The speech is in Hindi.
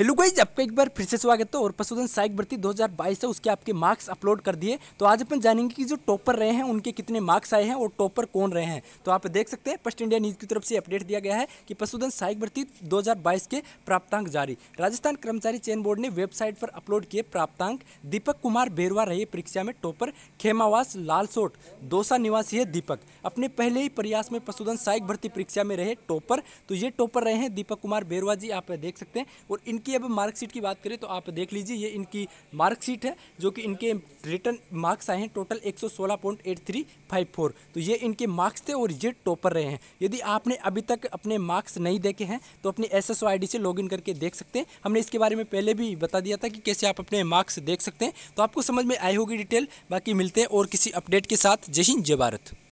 हेलो गाइज आपका एक बार फिर से स्वागत है और पशुधन सहायक भर्ती 2022 है उसके आपके मार्क्स अपलोड कर दिए तो आज अपन जानेंगे कि जो टॉपर रहे हैं उनके कितने मार्क्स आए हैं और टॉपर कौन रहे हैं तो आप देख सकते हैं फर्स्ट इंडिया न्यूज़ की तरफ से अपडेट दिया गया है कि पशुधन सहायक भर्ती 2022 के प्राप्तांक जारी राजस्थान कर्मचारी चयन बोर्ड ने वेबसाइट पर अपलोड किए प्राप्तांक दीपक कुमार बेरवा रहे परीक्षा में टॉपर खेमावास लालसोट दोसा निवासी है दीपक अपने पहले ही प्रयास में पशुधन सहायक भर्ती परीक्षा में रहे टॉपर तो ये टॉपर रहे हैं दीपक कुमार बेरवा जी आप देख सकते हैं और इनकी इनकी अब मार्कशीट की बात करें तो आप देख लीजिए ये इनकी मार्कशीट है जो कि इनके रिटर्न मार्क्स आए हैं टोटल एक तो ये इनके मार्क्स थे और ये टॉपर रहे हैं यदि आपने अभी तक अपने मार्क्स नहीं देखे हैं तो अपने एस एस से इन करके देख सकते हैं हमने इसके बारे में पहले भी बता दिया था कि कैसे आप अपने मार्क्स देख सकते हैं तो आपको समझ में आई होगी डिटेल बाकी मिलते हैं और किसी अपडेट के साथ जय हिंद जय भारत